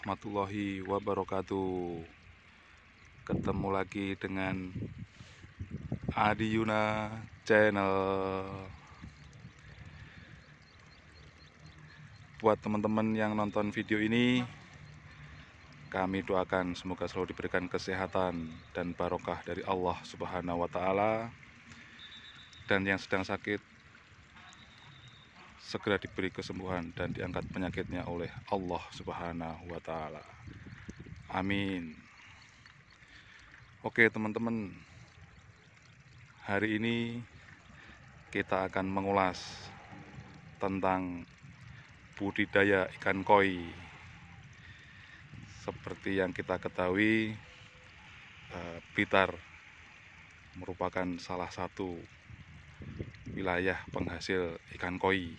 warahmatullahi wabarakatuh Ketemu lagi dengan Adi Yuna Channel Buat teman-teman yang nonton video ini Kami doakan semoga selalu diberikan kesehatan dan barokah dari Allah Subhanahu Wa Ta'ala Dan yang sedang sakit segera diberi kesembuhan dan diangkat penyakitnya oleh Allah Subhanahu wa taala. Amin. Oke, teman-teman. Hari ini kita akan mengulas tentang budidaya ikan koi. Seperti yang kita ketahui, Blitar eh, merupakan salah satu wilayah penghasil ikan koi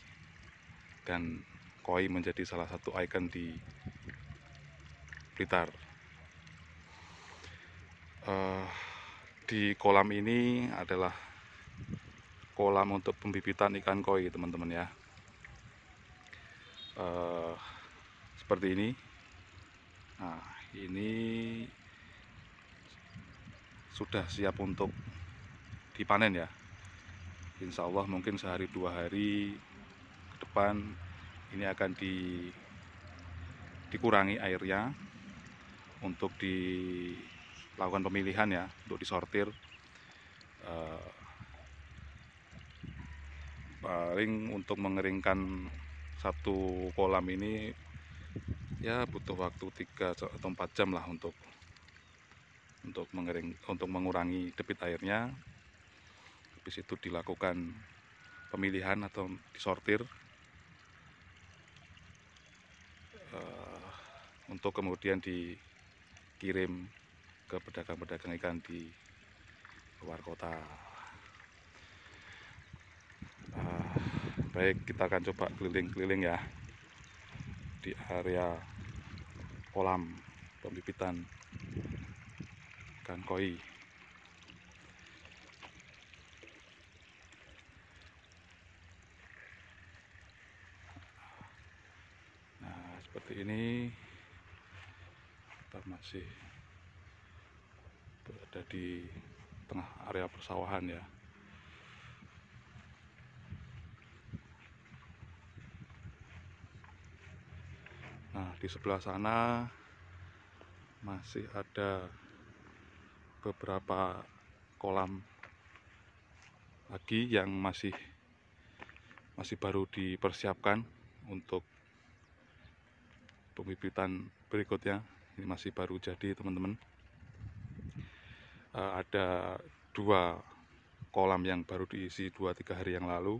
dan koi menjadi salah satu ikon di Blitar. Uh, di kolam ini adalah kolam untuk pembibitan ikan koi teman-teman ya. Uh, seperti ini. Nah, ini sudah siap untuk dipanen ya. Insya Allah mungkin sehari dua hari depan ini akan di, dikurangi airnya untuk dilakukan pemilihan ya, untuk disortir. Eh, paling untuk mengeringkan satu kolam ini ya butuh waktu 3 atau 4 jam lah untuk untuk mengering untuk mengurangi debit airnya habis itu dilakukan pemilihan atau disortir Eh, untuk kemudian dikirim ke pedagang-pedagang ikan di luar kota. Eh, baik, kita akan coba keliling-keliling ya di area kolam pembibitan ikan koi. ini kita masih berada di tengah area persawahan ya nah di sebelah sana masih ada beberapa kolam lagi yang masih masih baru dipersiapkan untuk pembibitan berikutnya ini masih baru jadi teman-teman uh, ada dua kolam yang baru diisi dua tiga hari yang lalu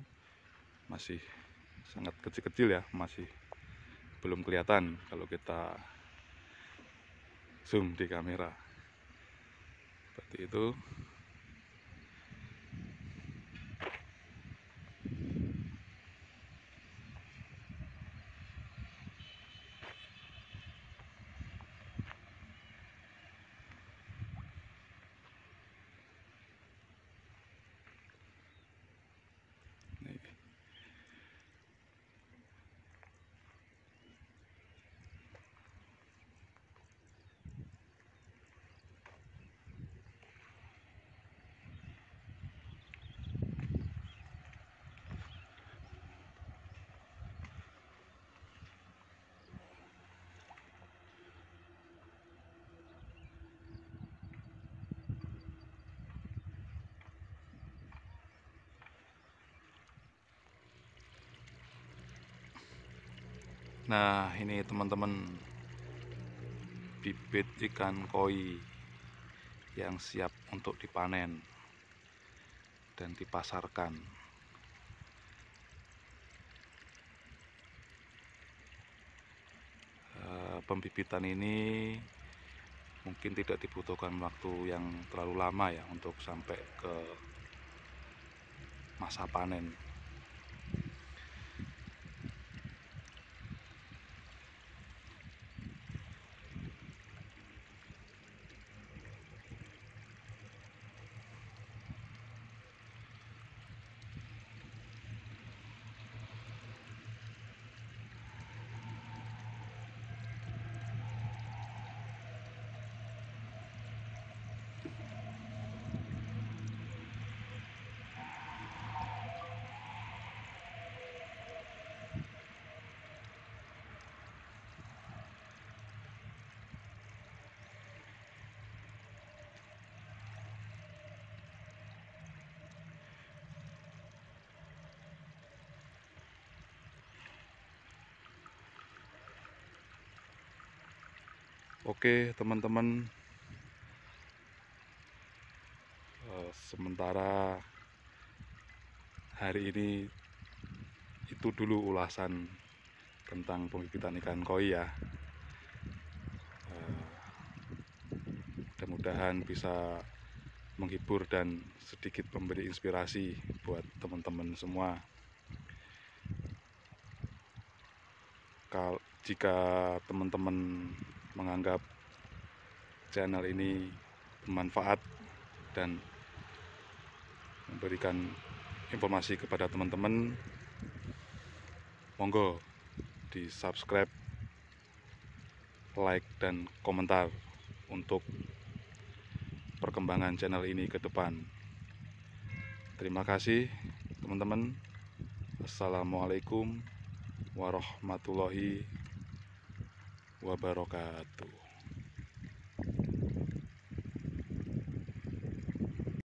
masih sangat kecil-kecil ya masih belum kelihatan kalau kita zoom di kamera seperti itu Nah ini teman-teman bibit ikan koi yang siap untuk dipanen dan dipasarkan eh, pembibitan ini mungkin tidak dibutuhkan waktu yang terlalu lama ya untuk sampai ke masa panen Oke teman-teman eh, Sementara Hari ini Itu dulu ulasan Tentang pembibitan ikan koi ya eh, Mudah-mudahan bisa menghibur dan sedikit memberi inspirasi buat teman-teman semua. kalau jika teman-teman menganggap channel ini bermanfaat dan memberikan informasi kepada teman-teman monggo di subscribe like dan komentar untuk perkembangan channel ini ke depan terima kasih teman-teman assalamualaikum warahmatullahi wabarakatuh